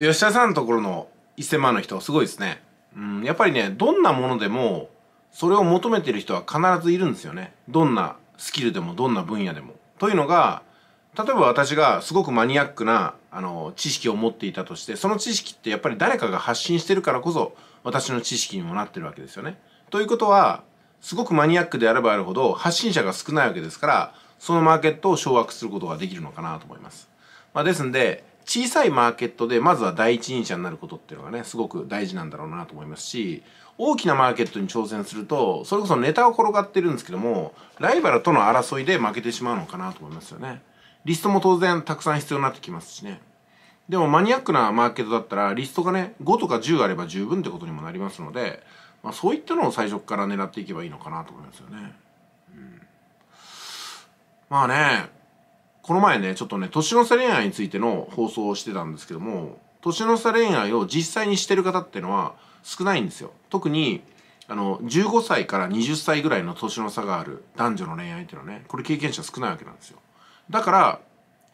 吉田さんのところの1000万の人すごいですね。うん、やっぱりね、どんなものでも、それを求めてる人は必ずいるんですよね。どんなスキルでも、どんな分野でも。というのが、例えば私がすごくマニアックな、あの、知識を持っていたとして、その知識ってやっぱり誰かが発信してるからこそ、私の知識にもなってるわけですよね。ということは、すごくマニアックであればあるほど、発信者が少ないわけですから、そのマーケットを掌握することができるのかなと思います。まあ、ですんで、小さいマーケットでまずは第一人者になることっていうのがねすごく大事なんだろうなと思いますし大きなマーケットに挑戦するとそれこそネタを転がってるんですけどもライバルとの争いで負けてしまうのかなと思いますよねリストも当然たくさん必要になってきますしねでもマニアックなマーケットだったらリストがね5とか10あれば十分ってことにもなりますので、まあ、そういったのを最初から狙っていけばいいのかなと思いますよね、うん、まあねこの前ね、ちょっとね、年の差恋愛についての放送をしてたんですけども、年の差恋愛を実際にしてる方ってのは少ないんですよ。特に、あの、15歳から20歳ぐらいの年の差がある男女の恋愛っていうのはね、これ経験者少ないわけなんですよ。だから、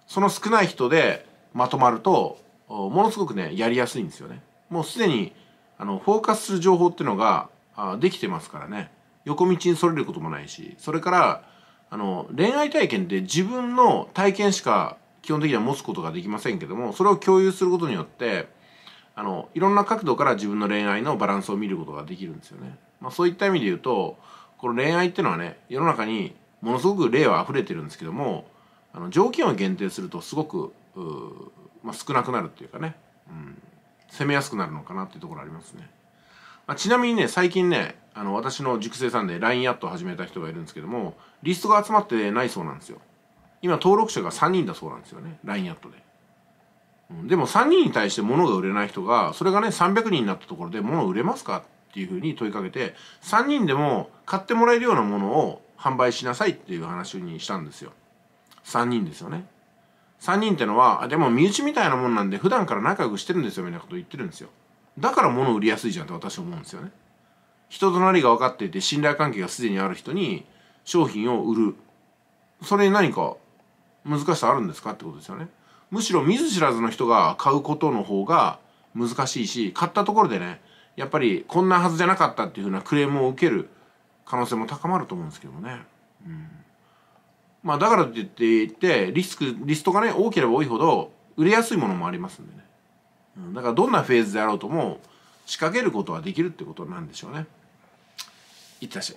その少ない人でまとまると、ものすごくね、やりやすいんですよね。もうすでに、あの、フォーカスする情報っていうのが、あできてますからね。横道にそれることもないし、それから、あの恋愛体験って自分の体験しか基本的には持つことができませんけどもそれを共有することによってあのいろんな角度から自分の恋愛のバランスを見ることができるんですよね。まあ、そういった意味で言うとこの恋愛っていうのはね世の中にものすごく例は溢れてるんですけどもあの条件を限定するとすごく、まあ、少なくなるっていうかね、うん、攻めやすくなるのかなっていうところありますね。あちなみにね最近ねあの私の塾生さんで LINE アットを始めた人がいるんですけどもリストが集まってないそうなんですよ今登録者が3人だそうなんですよね LINE アットで、うん、でも3人に対して物が売れない人がそれがね300人になったところで物売れますかっていうふうに問いかけて3人でも買ってもらえるようなものを販売しなさいっていう話にしたんですよ3人ですよね3人ってのはでも身内みたいなもんなんで普段から仲良くしてるんですよみたいなこと言ってるんですよだから物売りやすいじゃんって私は思うんですよね人となりが分かっていて信頼関係がすでにある人に商品を売るそれに何か難しさあるんですかってことですよねむしろ見ず知らずの人が買うことの方が難しいし買ったところでねやっぱりこんなはずじゃなかったっていうふうなクレームを受ける可能性も高まると思うんですけどもね、うん、まあだからって言ってリスクリストがね多ければ多いほど売れやすいものもありますんでねだからどんなフェーズであろうとも仕掛けることはできるってことなんでしょうね。いってらっしゃい。